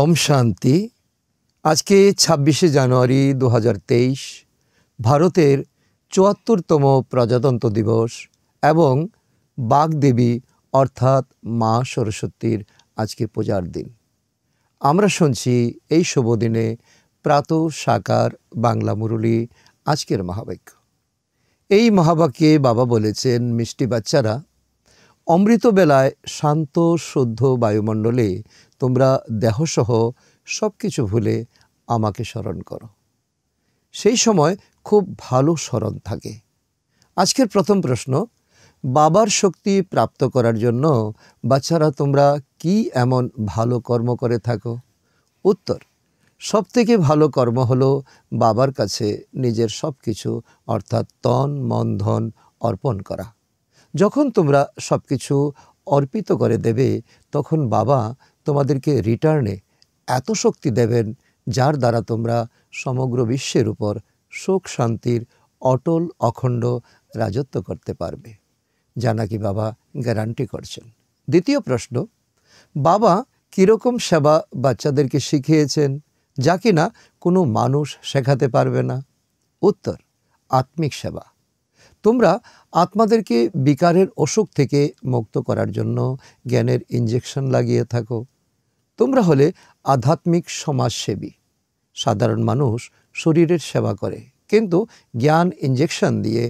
ওম শান্তি আজকে ছাব্বিশে জানুয়ারি দু ভারতের চুয়াত্তরতম প্রজাতন্ত্র দিবস এবং বাগদেবী অর্থাৎ মা সরস্বতীর আজকে পূজার দিন আমরা শুনছি এই শুভ দিনে প্রাত সাকার বাংলা মুরলী আজকের মহাবাক্য এই মহাবাক্যে বাবা বলেছেন মিষ্টি বাচ্চারা অমৃতবেলায় শান্ত শুদ্ধ বায়ুমণ্ডলে তোমরা দেহসহ সব কিছু ভুলে আমাকে স্মরণ করো সেই সময় খুব ভালো স্মরণ থাকে আজকের প্রথম প্রশ্ন বাবার শক্তি প্রাপ্ত করার জন্য বাচ্চারা তোমরা কি এমন ভালো কর্ম করে থাকো উত্তর সবথেকে ভালো কর্ম হলো বাবার কাছে নিজের সব কিছু অর্থাৎ তন মন ধন অর্পণ করা যখন তোমরা সব কিছু অর্পিত করে দেবে তখন বাবা তোমাদেরকে রিটার্নে এত শক্তি দেবেন যার দ্বারা তোমরা সমগ্র বিশ্বের উপর সুখ শান্তির অটল অখণ্ড রাজত্ব করতে পারবে যা নাকি বাবা গ্যারান্টি করছেন দ্বিতীয় প্রশ্ন বাবা কীরকম সেবা বাচ্চাদেরকে শিখিয়েছেন যা কি না কোনো মানুষ শেখাতে পারবে না উত্তর আত্মিক সেবা তোমরা আত্মাদেরকে বিকারের অসুখ থেকে মুক্ত করার জন্য জ্ঞানের ইঞ্জেকশন লাগিয়ে থাকো তোমরা হলে আধ্যাত্মিক সমাজসেবী সাধারণ মানুষ শরীরের সেবা করে কিন্তু জ্ঞান ইঞ্জেকশন দিয়ে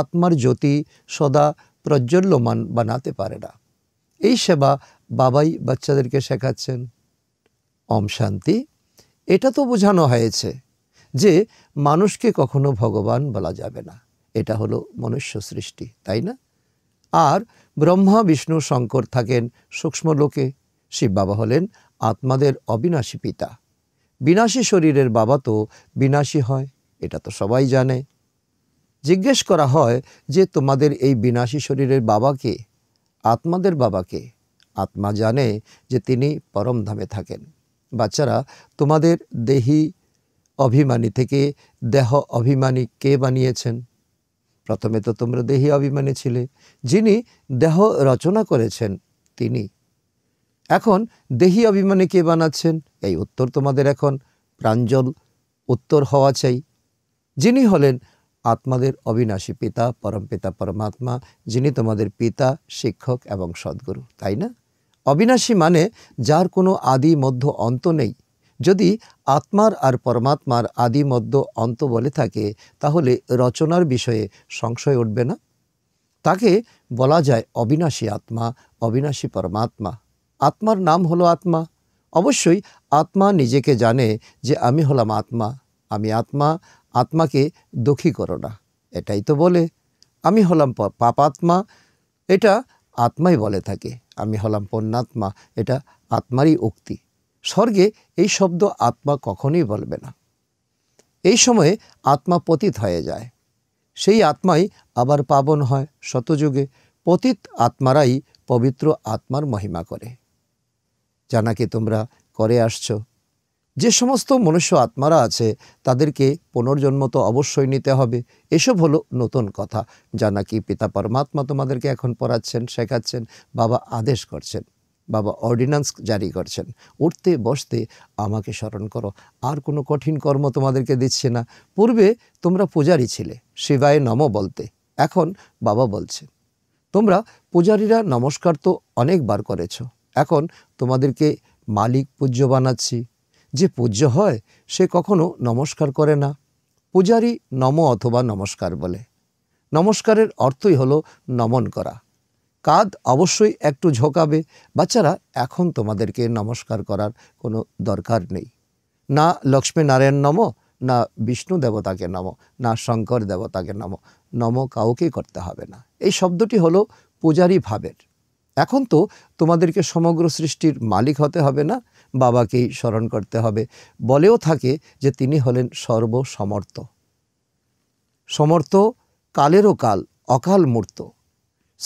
আত্মার জ্যোতি সদা প্রজ্বল্যমান বানাতে পারে না এই সেবা বাবাই বাচ্চাদেরকে শেখাচ্ছেন অম শান্তি এটা তো বোঝানো হয়েছে যে মানুষকে কখনো ভগবান বলা যাবে না এটা হলো মনুষ্য সৃষ্টি তাই না আর ব্রহ্মা বিষ্ণু শঙ্কর থাকেন সূক্ষ্ম লোকে শিব বাবা হলেন আত্মাদের অবিনাশী পিতা বিনাশী শরীরের বাবা তো বিনাশী হয় এটা তো সবাই জানে জিজ্ঞেস করা হয় যে তোমাদের এই বিনাশী শরীরের বাবাকে আত্মাদের বাবাকে আত্মা জানে যে তিনি পরমধামে থাকেন বাচ্চারা তোমাদের দেহি অভিমানী থেকে দেহ অভিমানী কে বানিয়েছেন প্রথমে তো তোমরা দেহি অভিমানী ছিলে যিনি দেহ রচনা করেছেন তিনি এখন দেহি অভিমানে কে বানাচ্ছেন এই উত্তর তোমাদের এখন প্রাঞ্জল উত্তর হওয়া চাই যিনি হলেন আত্মাদের অবিনাশী পিতা পরম পিতা পরমাত্মা যিনি তোমাদের পিতা শিক্ষক এবং সদ্গুরু তাই না অবিনাশী মানে যার কোনো আদি মধ্য অন্ত নেই যদি আত্মার আর পরমাত্মার আদি মধ্য অন্ত বলে থাকে তাহলে রচনার বিষয়ে সংশয় উঠবে না তাকে বলা যায় অবিনাশী আত্মা অবিনাশী পরমাত্মা আত্মার নাম হলো আত্মা অবশ্যই আত্মা নিজেকে জানে যে আমি হলাম আত্মা আমি আত্মা আত্মাকে দুঃখী করো না এটাই তো বলে আমি হলাম পাপাত্মা এটা আত্মাই বলে থাকে আমি হলাম পণ্যাত্মা এটা আত্মারই উক্তি স্বর্গে এই শব্দ আত্মা কখনোই বলবে না এই সময়ে আত্মা পতিত হয়ে যায় সেই আত্মাই আবার পাবন হয় শতযুগে পতিত আত্মারাই পবিত্র আত্মার মহিমা করে যা নাকি তোমরা করে আসছো যে সমস্ত মনুষ্য আত্মারা আছে তাদেরকে পুনর্জন্ম তো অবশ্যই নিতে হবে এসব হলো নতুন কথা যা নাকি পিতা পরমাত্মা তোমাদেরকে এখন পড়াচ্ছেন শেখাচ্ছেন বাবা আদেশ করছেন বাবা অর্ডিন্যান্স জারি করছেন উঠতে বসতে আমাকে স্মরণ করো আর কোনো কঠিন কর্ম তোমাদেরকে দিচ্ছে না পূর্বে তোমরা পূজারী ছিলে শিবায় নম বলতে এখন বাবা বলছে তোমরা পূজারীরা নমস্কার তো অনেকবার করেছো এখন তোমাদেরকে মালিক পূজ্য বানাচ্ছি যে পূজ্য হয় সে কখনো নমস্কার করে না পূজারি নম অথবা নমস্কার বলে নমস্কারের অর্থই হলো নমন করা কাঁধ অবশ্যই একটু ঝোঁকাবে বাচ্চারা এখন তোমাদেরকে নমস্কার করার কোনো দরকার নেই না লক্ষ্মী নারায়ণ নম না বিষ্ণু দেবতাকে নম না শঙ্কর দেবতাকে নম নম কাউকে করতে হবে না এই শব্দটি হলো পূজারী ভাবের এখন তো তোমাদেরকে সমগ্র সৃষ্টির মালিক হতে হবে না বাবাকেই স্মরণ করতে হবে বলেও থাকে যে তিনি হলেন সর্বসমর্থ সমর্থ কালেরও কাল অকাল মূর্ত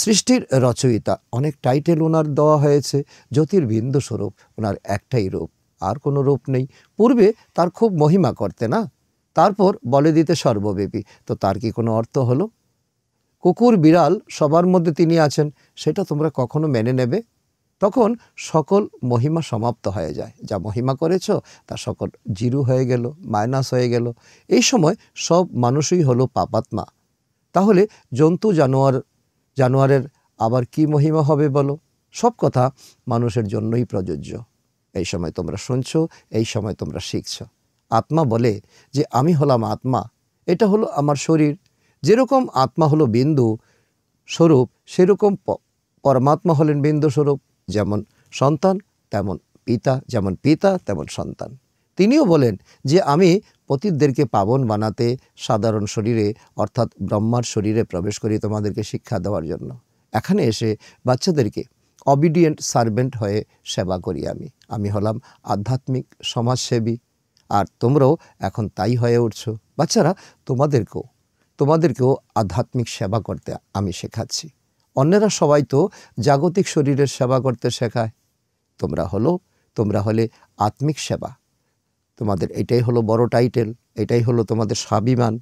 সৃষ্টির রচয়িতা অনেক টাইটেল ওনার দেওয়া হয়েছে জ্যোতির্বিন্দু স্বরূপ ওনার একটাই রূপ আর কোনো রূপ নেই পূর্বে তার খুব মহিমা করতে না তারপর বলে দিতে সর্বব্যাপী তো তার কি কোনো অর্থ হলো কুকুর বিড়াল সবার মধ্যে তিনি আছেন সেটা তোমরা কখনো মেনে নেবে তখন সকল মহিমা সমাপ্ত হয়ে যায় যা মহিমা করেছ তা সকল জিরু হয়ে গেল মাইনাস হয়ে গেল এই সময় সব মানুষই হলো পাপাত্মা তাহলে জন্তু জানোয়ার জানোয়ারের আবার কি মহিমা হবে বলো সব কথা মানুষের জন্যই প্রযোজ্য এই সময় তোমরা শুনছ এই সময় তোমরা শিখছ আত্মা বলে যে আমি হলাম আত্মা এটা হলো আমার শরীর যেরকম আত্মা হলো বিন্দু স্বরূপ সেরকম পরমাত্মা হলেন বিন্দু স্বরূপ যেমন সন্তান তেমন পিতা যেমন পিতা তেমন সন্তান তিনিও বলেন যে আমি পতিতদেরকে পাবন বানাতে সাধারণ শরীরে অর্থাৎ ব্রহ্মার শরীরে প্রবেশ করি তোমাদেরকে শিক্ষা দেওয়ার জন্য এখানে এসে বাচ্চাদেরকে অবিডিয়েন্ট সার্ভেন্ট হয়ে সেবা করি আমি আমি হলাম আধ্যাত্মিক সমাজসেবী আর তোমরাও এখন তাই হয়ে উঠছ বাচ্চারা তোমাদেরকেও তোমাদেরকেও আধ্যাত্মিক সেবা করতে আমি শেখাচ্ছি অন্যেরা সবাই তো জাগতিক শরীরের সেবা করতে শেখায় তোমরা হলো তোমরা হলে আত্মিক সেবা তোমাদের এটাই হলো বড় টাইটেল এটাই হলো তোমাদের স্বাভিমান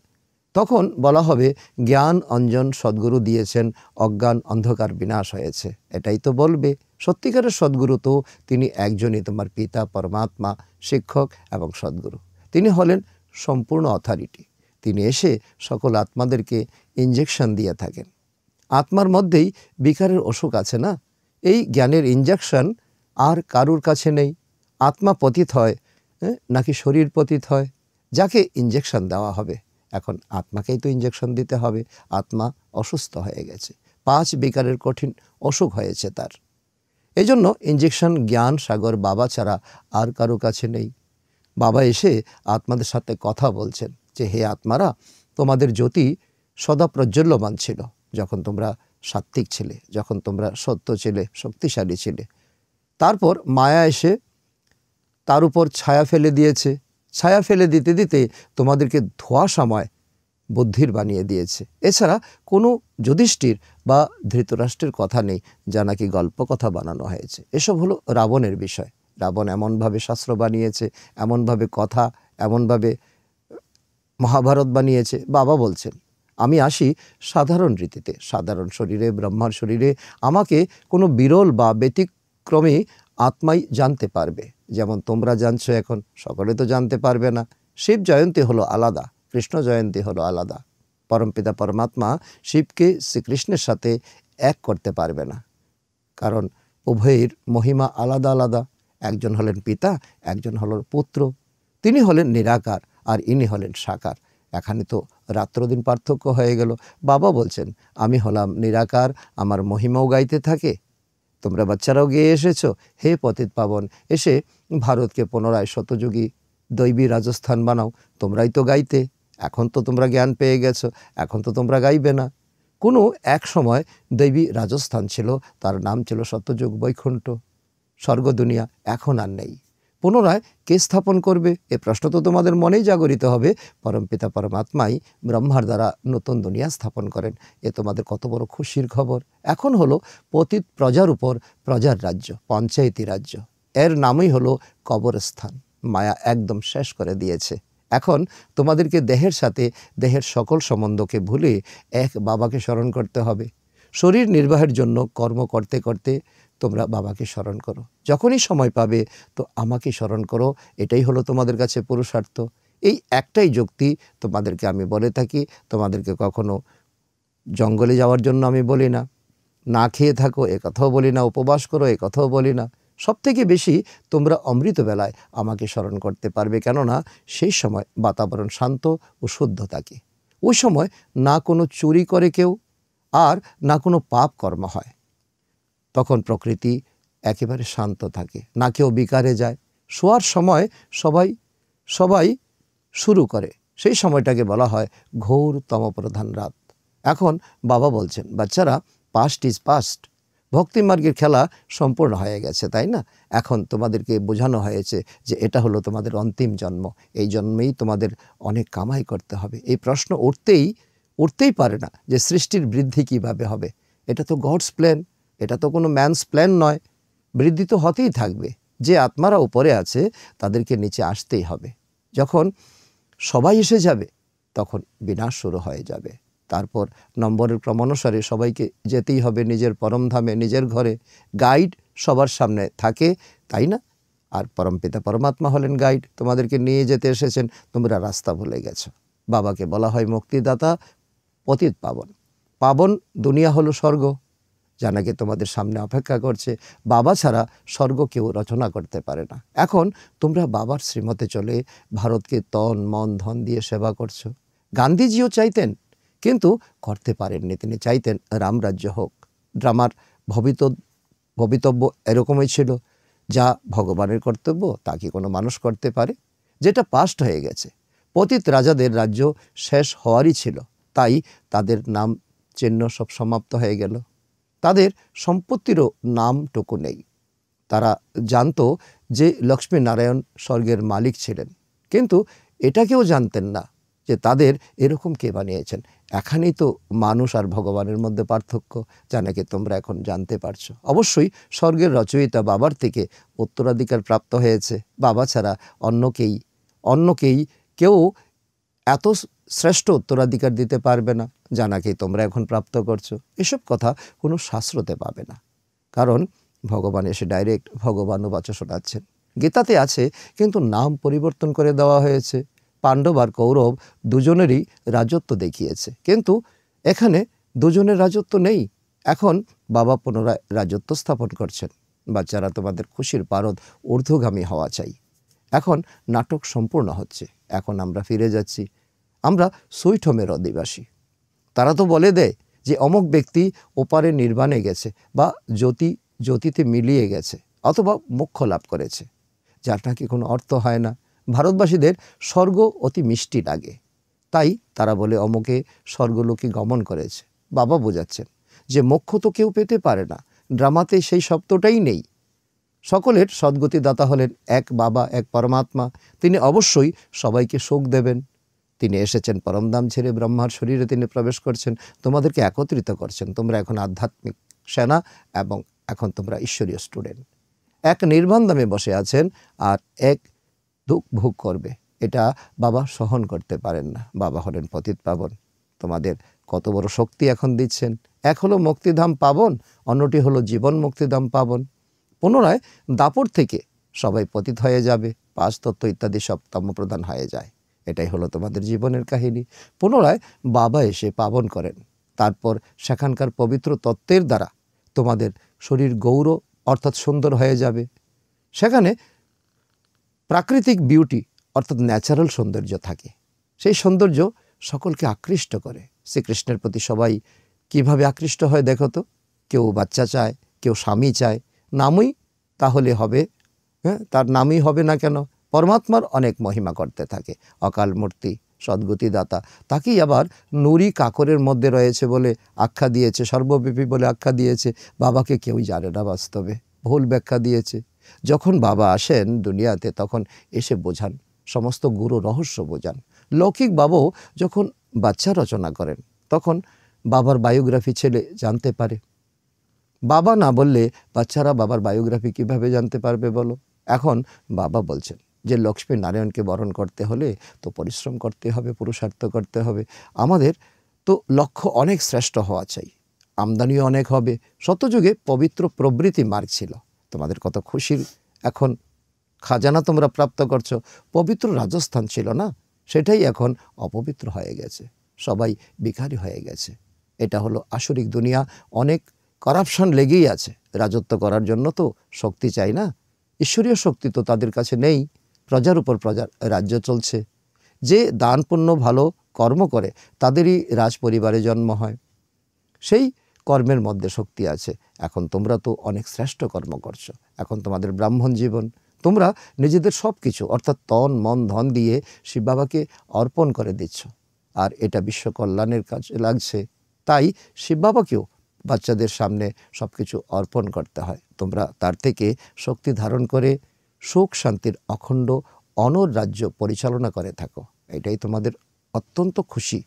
তখন বলা হবে জ্ঞান অঞ্জন সদ্গুরু দিয়েছেন অজ্ঞান অন্ধকার বিনাশ হয়েছে এটাই তো বলবে সত্যিকারের সদ্গুরু তো তিনি একজনই তোমার পিতা পরমাত্মা শিক্ষক এবং সদ্গুরু তিনি হলেন সম্পূর্ণ অথরিটি তিনি এসে সকল আত্মাদেরকে ইঞ্জেকশন দিয়ে থাকেন আত্মার মধ্যেই বিকারের অসুখ আছে না এই জ্ঞানের ইঞ্জেকশন আর কারুর কাছে নেই আত্মা পতিত হয় হ্যাঁ, নাকি শরীর পতিত হয় যাকে ইঞ্জেকশন দেওয়া হবে এখন আত্মাকেই তো ইঞ্জেকশন দিতে হবে আত্মা অসুস্থ হয়ে গেছে পাঁচ বিকারের কঠিন অসুখ হয়েছে তার এজন্য ইঞ্জেকশন জ্ঞান সাগর বাবা ছাড়া আর কারো কাছে নেই বাবা এসে আত্মাদের সাথে কথা বলছেন যে হে আত্মারা তোমাদের জ্যোতি সদা প্রজ্বল্যমান ছিল যখন তোমরা সাত্ত্বিক ছিলে যখন তোমরা সত্য ছিলে শক্তিশালী ছিলে তারপর মায়া এসে তার উপর ছায়া ফেলে দিয়েছে ছায়া ফেলে দিতে দিতে তোমাদেরকে ধোয়া সময় বুদ্ধির বানিয়ে দিয়েছে এছাড়া কোনো যুধিষ্ঠির বা ধৃতরাষ্ট্রের কথা নেই যা নাকি গল্প কথা বানানো হয়েছে এসব হলো রাবণের বিষয় রাবণ এমনভাবে শাস্ত্র বানিয়েছে এমনভাবে কথা এমনভাবে মহাভারত বানিয়েছে বাবা বলছেন আমি আসি সাধারণ রীতিতে সাধারণ শরীরে ব্রহ্মার শরীরে আমাকে কোনো বিরল বা ব্যতিক্রমে আত্মাই জানতে পারবে যেমন তোমরা জানছো এখন সকলে তো জানতে পারবে না শিব জয়ন্তী হলো আলাদা কৃষ্ণ জয়ন্তী হলো আলাদা পরমপিতা পরমাত্মা শিবকে শ্রীকৃষ্ণের সাথে এক করতে পারবে না কারণ উভয়ের মহিমা আলাদা আলাদা একজন হলেন পিতা একজন হলেন পুত্র তিনি হলেন নিরাকার আর ইনি হলেন সাকার এখানে তো রাত্রদিন পার্থক্য হয়ে গেল বাবা বলছেন আমি হলাম নিরাকার আমার মহিমাও গাইতে থাকে তোমরা বাচ্চারাও গিয়ে এসেছো হে পতিত পাবন এসে ভারতকে পুনরায় শতযোগী দৈবী রাজস্থান বানাও তোমরাই তো গাইতে এখন তো তোমরা জ্ঞান পেয়ে গেছো এখন তো তোমরা গাইবে না কোনো এক সময় দৈবী রাজস্থান ছিল তার নাম ছিল সত্যযুগ বৈকুণ্ঠ স্বর্গ দুনিয়া এখন আর নেই পুনরায় কে স্থাপন করবে এ প্রশ্ন তো তোমাদের মনেই জাগরিত হবে পরমপিতা পরমাত্মাই ব্রহ্মার দ্বারা নতুন দুনিয়া স্থাপন করেন এ তোমাদের কত বড় খুশির খবর এখন হলো পতিত প্রজার উপর প্রজার রাজ্য পঞ্চায়েতি রাজ্য এর নামই হলো কবরস্থান মায়া একদম শেষ করে দিয়েছে এখন তোমাদেরকে দেহের সাথে দেহের সকল সম্বন্ধকে ভুলে এক বাবাকে স্মরণ করতে হবে শরীর নির্বাহের জন্য কর্ম করতে করতে তোমরা বাবাকে স্মরণ করো যখনই সময় পাবে তো আমাকে স্মরণ করো এটাই হলো তোমাদের কাছে পুরুষার্থ এই একটাই যুক্তি তোমাদেরকে আমি বলে থাকি তোমাদেরকে কখনো জঙ্গলে যাওয়ার জন্য আমি বলি না না খেয়ে থাকো এ কথাও বলি না উপবাস করো এ কথাও বলি না থেকে বেশি তোমরা অমৃতবেলায় আমাকে স্মরণ করতে পারবে কেননা সেই সময় বাতাবরণ শান্ত ও শুদ্ধ থাকে ওই সময় না কোনো চুরি করে কেউ আর না কোনো পাপ কর্ম হয় তখন প্রকৃতি একেবারে শান্ত থাকে না কেউ বিকারে যায় শোয়ার সময় সবাই সবাই শুরু করে সেই সময়টাকে বলা হয় ঘোরতম প্রধান রাত এখন বাবা বলছেন বাচ্চারা পাস্ট ইজ পাস্ট ভক্তিমার্গের খেলা সম্পূর্ণ হয়ে গেছে তাই না এখন তোমাদেরকে বোঝানো হয়েছে যে এটা হলো তোমাদের অন্তিম জন্ম এই জন্মেই তোমাদের অনেক কামাই করতে হবে এই প্রশ্ন উঠতেই উঠতেই পারে না যে সৃষ্টির বৃদ্ধি কিভাবে হবে এটা তো গডস প্ল্যান এটা তো কোনো ম্যানস প্ল্যান নয় বৃদ্ধি তো হতেই থাকবে যে আত্মারা উপরে আছে তাদেরকে নিচে আসতেই হবে যখন সবাই এসে যাবে তখন বিনাশ শুরু হয়ে যাবে তারপর নম্বরের ক্রমানুসারে সবাইকে যেতেই হবে নিজের পরমধামে নিজের ঘরে গাইড সবার সামনে থাকে তাই না আর পরম পিতা পরমাত্মা হলেন গাইড তোমাদেরকে নিয়ে যেতে এসেছেন তোমরা রাস্তা ভুলে গেছো বাবাকে বলা হয় মুক্তিদাতা অতীত পাবন পাবন দুনিয়া হলো স্বর্গ যা নাকি তোমাদের সামনে অপেক্ষা করছে বাবা ছাড়া স্বর্গ কেউ রচনা করতে পারে না এখন তোমরা বাবার শ্রীমতে চলে ভারতকে তন মন ধন দিয়ে সেবা করছো গান্ধীজিও চাইতেন কিন্তু করতে পারেননি তিনি চাইতেন রামরাজ্য হোক ড্রামার ভবিত ভবিতব্য এরকমই ছিল যা ভগবানের কর্তব্য তা কি কোনো মানুষ করতে পারে যেটা পাস্ট হয়ে গেছে পতিত রাজাদের রাজ্য শেষ হওয়ারই ছিল তাই তাদের নাম চিহ্ন সব সমাপ্ত হয়ে গেল তাদের সম্পত্তিরও নামটুকু নেই তারা জানত যে লক্ষ্মী নারায়ণ স্বর্গের মালিক ছিলেন কিন্তু এটা কেউ জানতেন না যে তাদের এরকম কে বানিয়েছেন এখানেই তো মানুষ আর ভগবানের মধ্যে পার্থক্য যা নাকি তোমরা এখন জানতে পারছো অবশ্যই স্বর্গের রচয়িতা বাবার থেকে উত্তরাধিকার প্রাপ্ত হয়েছে বাবা ছাড়া অন্যকেই অন্যকেই কেউ এত শ্রেষ্ঠ উত্তরাধিকার দিতে পারবে না যা নাকি তোমরা এখন প্রাপ্ত করছো এসব কথা কোনো শাস্ত্রতে পাবে না কারণ ভগবান এসে ডাইরেক্ট ভগবান বাচ্চা শোনাচ্ছেন গীতাতে আছে কিন্তু নাম পরিবর্তন করে দেওয়া হয়েছে পাণ্ডব আর কৌরব দুজনেরই রাজত্ব দেখিয়েছে কিন্তু এখানে দুজনের রাজত্ব নেই এখন বাবা পুনরায় রাজত্ব স্থাপন করছেন বাচ্চারা তোমাদের খুশির পারদ ঊর্ধ্বগামী হওয়া চাই এখন নাটক সম্পূর্ণ হচ্ছে এখন আমরা ফিরে যাচ্ছি আমরা সৈঠমের অধিবাসী তারা তো বলে দেয় যে অমক ব্যক্তি ওপারে নির্বাণে গেছে বা জ্যোতি জ্যোতিতে মিলিয়ে গেছে অথবা মোক্ষ লাভ করেছে যার নাকি কোনো অর্থ হয় না ভারতবাসীদের স্বর্গ অতি মিষ্টি লাগে তাই তারা বলে অমকে স্বর্গলোকে গমন করেছে বাবা বোঝাচ্ছেন যে মোক্ষ তো কেউ পেতে পারে না ড্রামাতে সেই শব্দটাই নেই সকলের সদ্গতিদাতা হলেন এক বাবা এক পরমাত্মা তিনি অবশ্যই সবাইকে শোক দেবেন তিনি এসেছেন পরমধাম ছেড়ে ব্রহ্মার শরীরে তিনি প্রবেশ করছেন তোমাদেরকে একত্রিত করছেন তোমরা এখন আধ্যাত্মিক সেনা এবং এখন তোমরা ঈশ্বরীয় স্টুডেন্ট এক নির্বাণধামে বসে আছেন আর এক দুঃখ ভোগ করবে এটা বাবা সহন করতে পারেন না বাবা হলেন পতিত পাবন তোমাদের কত বড় শক্তি এখন দিচ্ছেন এক হলো মুক্তিধাম পাবন অন্যটি হলো জীবন মুক্তিধাম পাবন পুনরায় দাপর থেকে সবাই পতিত হয়ে যাবে পাঁচ তত্ত্ব ইত্যাদি সব প্রদান হয়ে যায় এটাই হলো তোমাদের জীবনের কাহিনী পুনরায় বাবা এসে পাবন করেন তারপর সেখানকার পবিত্র তত্ত্বের দ্বারা তোমাদের শরীর গৌর অর্থাৎ সুন্দর হয়ে যাবে সেখানে প্রাকৃতিক বিউটি অর্থাৎ ন্যাচারাল সৌন্দর্য থাকে সেই সৌন্দর্য সকলকে আকৃষ্ট করে শ্রীকৃষ্ণের প্রতি সবাই কিভাবে আকৃষ্ট হয় দেখো তো কেউ বাচ্চা চায় কেউ স্বামী চায় নামই তাহলে হবে হ্যাঁ তার নামই হবে না কেন পরমাত্মার অনেক মহিমা করতে থাকে অকাল মূর্তি সদ্গতিদাতা তাকেই আবার নুরি কাকরের মধ্যে রয়েছে বলে আখ্যা দিয়েছে সর্বব্যাপী বলে আখ্যা দিয়েছে বাবাকে কেউই জানে না বাস্তবে ভুল ব্যাখ্যা দিয়েছে যখন বাবা আসেন দুনিয়াতে তখন এসে বোঝান সমস্ত গুরু রহস্য বোঝান লৌকিক বাবু যখন বাচ্চা রচনা করেন তখন বাবার বায়োগ্রাফি ছেলে জানতে পারে বাবা না বললে বাচ্চারা বাবার বায়োগ্রাফি কিভাবে জানতে পারবে বলো এখন বাবা বলছেন যে লক্ষ্মী নারায়ণকে বরণ করতে হলে তো পরিশ্রম করতে হবে পুরুষার্থ করতে হবে আমাদের তো লক্ষ্য অনেক শ্রেষ্ঠ হওয়া চাই আমদানিও অনেক হবে শতযুগে পবিত্র প্রবৃতি মার্গ ছিল তোমাদের কত খুশির এখন খাজানা তোমরা প্রাপ্ত করছো পবিত্র রাজস্থান ছিল না সেটাই এখন অপবিত্র হয়ে গেছে সবাই বিকারি হয়ে গেছে এটা হলো আসরিক দুনিয়া অনেক করাপশন লেগেই আছে রাজত্ব করার জন্য তো শক্তি চাই না ঈশ্বরীয় শক্তি তো তাদের কাছে নেই প্রজার উপর প্রজার রাজ্য চলছে যে দান পুণ্য ভালো কর্ম করে তাদেরই রাজ পরিবারে জন্ম হয় সেই কর্মের মধ্যে শক্তি আছে এখন তোমরা তো অনেক শ্রেষ্ঠ কর্ম করছো এখন তোমাদের ব্রাহ্মণ জীবন তোমরা নিজেদের সব কিছু অর্থাৎ তন মন ধন দিয়ে শিব বাবাকে অর্পণ করে দিচ্ছ আর এটা বিশ্বকল্যাণের কাজ কাজে লাগছে তাই শিব বাবাকেও বাচ্চাদের সামনে সব কিছু অর্পণ করতে হয় তোমরা তার থেকে শক্তি ধারণ করে সুখ শান্তির অখণ্ড অনর রাজ্য পরিচালনা করে থাকো এটাই তোমাদের অত্যন্ত খুশি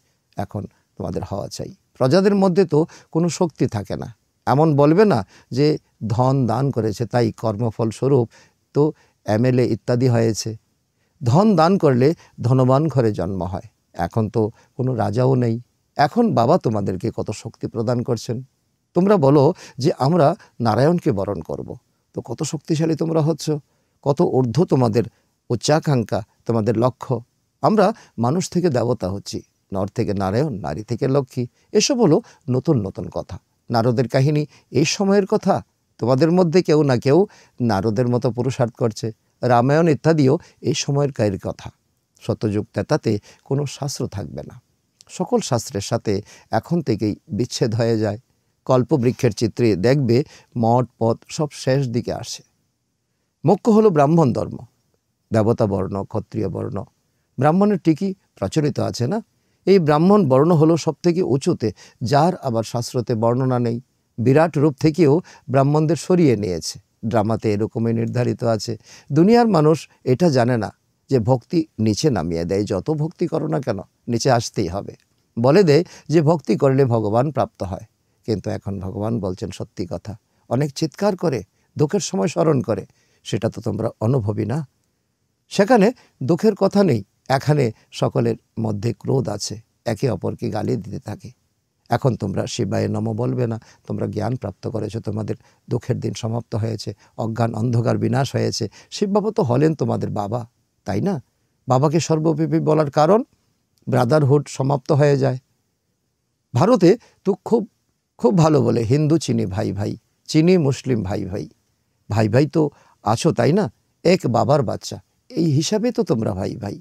এখন তোমাদের হওয়া চাই প্রজাদের মধ্যে তো কোনো শক্তি থাকে না এমন বলবে না যে ধন দান করেছে তাই কর্মফল স্বরূপ তো এমএলএ ইত্যাদি হয়েছে ধন দান করলে ধনবান ঘরে জন্ম হয় এখন তো কোনো রাজাও নেই এখন বাবা তোমাদেরকে কত শক্তি প্রদান করছেন তোমরা বলো যে আমরা নারায়ণকে বরণ করব। তো কত শক্তিশালী তোমরা হচ্ছ কত ঊর্ধ্ব তোমাদের উচ্চাকাঙ্ক্ষা তোমাদের লক্ষ্য আমরা মানুষ থেকে দেবতা হচ্ছি নর থেকে নারায়ণ নারী থেকে লক্ষ্মী এসব হলো নতুন নতুন কথা নারদের কাহিনী এই সময়ের কথা তোমাদের মধ্যে কেউ না কেউ নারদের মতো পুরুষার্থ করছে রামায়ণ ইত্যাদিও এই সময়ের কাহির কথা শতযুগ তেতাতে কোনো শাস্ত্র থাকবে না সকল শাস্ত্রের সাথে এখন থেকেই বিচ্ছেদ হয়ে যায় কল্পবৃক্ষের চিত্রে দেখবে মঠ পথ সব শেষ দিকে আসে মোক্ষ হলো ব্রাহ্মণ ধর্ম দেবতা বর্ণ ক্ষত্রিয় বর্ণ ব্রাহ্মণের টিকি প্রচলিত আছে না এই ব্রাহ্মণ বর্ণ হলো সব থেকে উঁচুতে যার আবার শাস্ত্রতে বর্ণনা নেই বিরাট রূপ থেকেও ব্রাহ্মণদের সরিয়ে নিয়েছে ড্রামাতে এরকমই নির্ধারিত আছে দুনিয়ার মানুষ এটা জানে না যে ভক্তি নিচে নামিয়ে দেয় যত ভক্তি করো না কেন নিচে আসতেই হবে বলে দেয় যে ভক্তি করলে ভগবান প্রাপ্ত হয় কিন্তু এখন ভগবান বলছেন সত্যি কথা অনেক চিৎকার করে দুঃখের সময় স্মরণ করে সেটা তো তোমরা অনুভবই না সেখানে দুঃখের কথা নেই এখানে সকলের মধ্যে ক্রোধ আছে একে অপরকে গালি দিতে থাকে এখন তোমরা শিবায় নম বলবে না তোমরা জ্ঞান প্রাপ্ত করেছো তোমাদের দুঃখের দিন সমাপ্ত হয়েছে অজ্ঞান অন্ধকার বিনাশ হয়েছে শিববাবা তো হলেন তোমাদের বাবা তাই না বাবাকে সর্বব্যাপী বলার কারণ ব্রাদারহুড সমাপ্ত হয়ে যায় ভারতে তো খুব খুব ভালো বলে হিন্দু চিনি ভাই ভাই চিনি মুসলিম ভাই ভাই ভাই ভাই তো আছো তাই না এক বাবার বাচ্চা এই হিসাবে তো তোমরা ভাই ভাই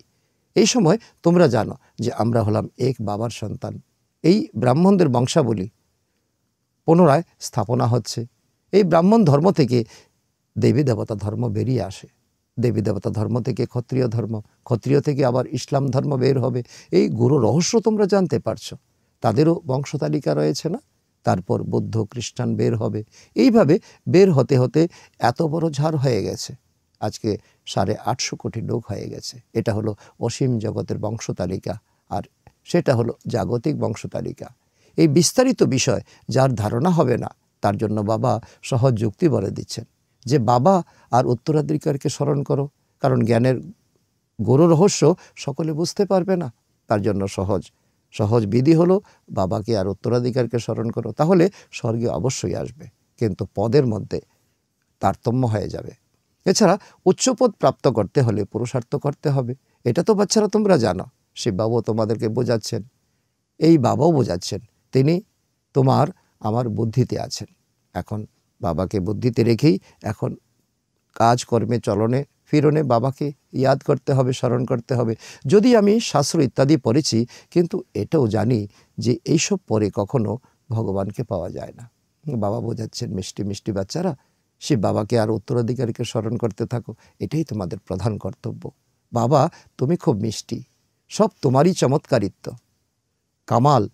এই সময় তোমরা জানো যে আমরা হলাম এক বাবার সন্তান এই ব্রাহ্মণদের বংশাবলী পুনরায় স্থাপনা হচ্ছে এই ব্রাহ্মণ ধর্ম থেকে দেবী দেবতা ধর্ম বেরিয়ে আসে দেবী দেবতা ধর্ম থেকে ক্ষত্রিয় ধর্ম ক্ষত্রিয় থেকে আবার ইসলাম ধর্ম বের হবে এই গুরু রহস্য তোমরা জানতে পারছো তাদেরও বংশতালিকা রয়েছে না তারপর বৌদ্ধ খ্রিস্টান বের হবে এইভাবে বের হতে হতে এত বড় ঝাড় হয়ে গেছে আজকে সাড়ে আটশো কোটি লোক হয়ে গেছে এটা হলো অসীম জগতের বংশতালিকা আর সেটা হলো জাগতিক বংশতালিকা এই বিস্তারিত বিষয় যার ধারণা হবে না তার জন্য বাবা সহজ যুক্তি বলে দিচ্ছেন যে বাবা আর উত্তরাধিকারকে স্মরণ করো কারণ জ্ঞানের গরু রহস্য সকলে বুঝতে পারবে না তার জন্য সহজ সহজ বিধি হলো বাবাকে আর উত্তরাধিকারকে স্মরণ করো তাহলে স্বর্গে অবশ্যই আসবে কিন্তু পদের মধ্যে তারতম্য হয়ে যাবে এছাড়া উচ্চপদ প্রাপ্ত করতে হলে পুরুষার্থ করতে হবে এটা তো বাচ্চারা তোমরা জানো শিববাবু তোমাদেরকে বোঝাচ্ছেন এই বাবাও বোঝাচ্ছেন তিনি তোমার আমার বুদ্ধিতে আছেন এখন বাবাকে বুদ্ধিতে রেখেই এখন কাজকর্মে চলনে ফিরনে বাবাকে ইয়াদ করতে হবে স্মরণ করতে হবে যদি আমি শাস্ত্র ইত্যাদি পড়েছি কিন্তু এটাও জানি যে এইসব পরে কখনো ভগবানকে পাওয়া যায় না বাবা বোঝাচ্ছেন মিষ্টি মিষ্টি বাচ্চারা সে বাবাকে আর উত্তরাধিকারীকে স্মরণ করতে থাকো এটাই তোমাদের প্রধান কর্তব্য বাবা তুমি খুব মিষ্টি সব তোমারই চমৎকারিত্ব কামাল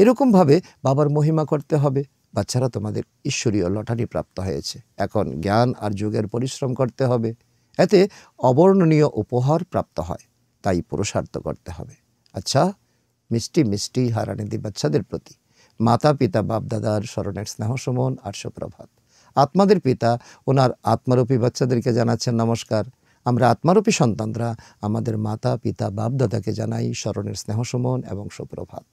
এরকমভাবে বাবার মহিমা করতে হবে বাচ্চারা তোমাদের ঈশ্বরীয় লটারি প্রাপ্ত হয়েছে এখন জ্ঞান আর যুগের পরিশ্রম করতে হবে এতে অবর্ণনীয় উপহার প্রাপ্ত হয় তাই পুরুষার্থ করতে হবে আচ্ছা মিষ্টি মিষ্টি হারানিদি বাচ্চাদের প্রতি মাতা পিতা বাপদাদার স্মরণের স্নেহ সুমন আর সুপ্রভাত আত্মাদের পিতা ওনার আত্মারূপী বাচ্চাদেরকে জানাচ্ছেন নমস্কার আমরা আত্মারূপী সন্তানরা আমাদের মাতা পিতা বাপদাদাকে জানাই স্মরণের স্নেহ সুমন এবং সুপ্রভাত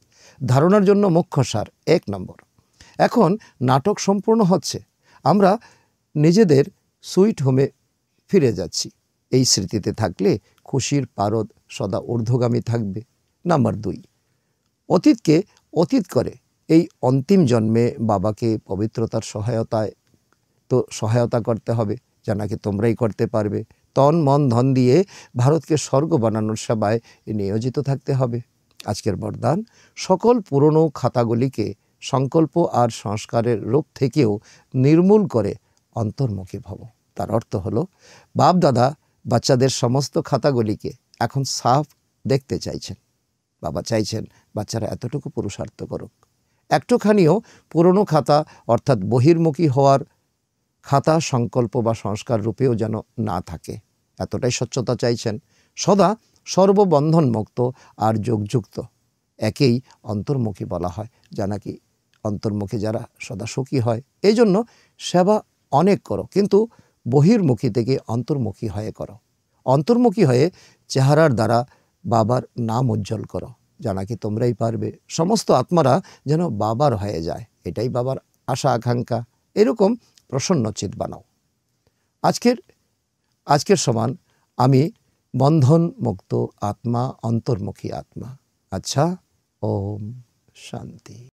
ধারণার জন্য মুখ্য সার এক নম্বর এখন নাটক সম্পূর্ণ হচ্ছে আমরা নিজেদের সুইট হোমে ফিরে যাচ্ছি এই স্মৃতিতে থাকলে খুশির পারদ সদা ঊর্ধ্বগামী থাকবে নাম্বার দুই অতীতকে অতীত করে এই অন্তিম জন্মে বাবাকে পবিত্রতার সহায়তায় তো সহায়তা করতে হবে যা নাকি তোমরাই করতে পারবে তন মন ধন দিয়ে ভারতকে স্বর্গ বানানোর সেবায় নিয়োজিত থাকতে হবে আজকের বরদান সকল পুরনো খাতাগুলিকে সংকল্প আর সংস্কারের রূপ থেকেও নির্মূল করে অন্তর্মুখী ভব তার অর্থ হলো বাপ দাদা বাচ্চাদের সমস্ত খাতাগুলিকে এখন সাফ দেখতে চাইছেন বাবা চাইছেন বাচ্চারা এতটুকু পুরুষার্থ করুক একটুখানিও পুরনো খাতা অর্থাৎ বহির্মুখী হওয়ার খাতা সংকল্প বা সংস্কার রূপেও যেন না থাকে এতটাই স্বচ্ছতা চাইছেন সদা সর্ববন্ধনমুক্ত আর যোগযুক্ত একেই অন্তর্মুখী বলা হয় যা নাকি অন্তর্মুখী যারা সদা সুখী হয় এই জন্য সেবা অনেক করো কিন্তু বহির্মুখী থেকে অন্তর্মুখী হয়ে করো অন্তর্মুখী হয়ে চেহারার দ্বারা বাবার নাম উজ্জ্বল করো যা নাকি তোমরাই পারবে সমস্ত আত্মারা যেন বাবার হয়ে যায় এটাই বাবার আশা আকাঙ্ক্ষা এরকম প্রসন্নচিত বানাও আজকের আজকের সমান আমি বন্ধন মুক্ত আত্মা অন্তর্মুখী আত্মা আচ্ছা ওম শান্তি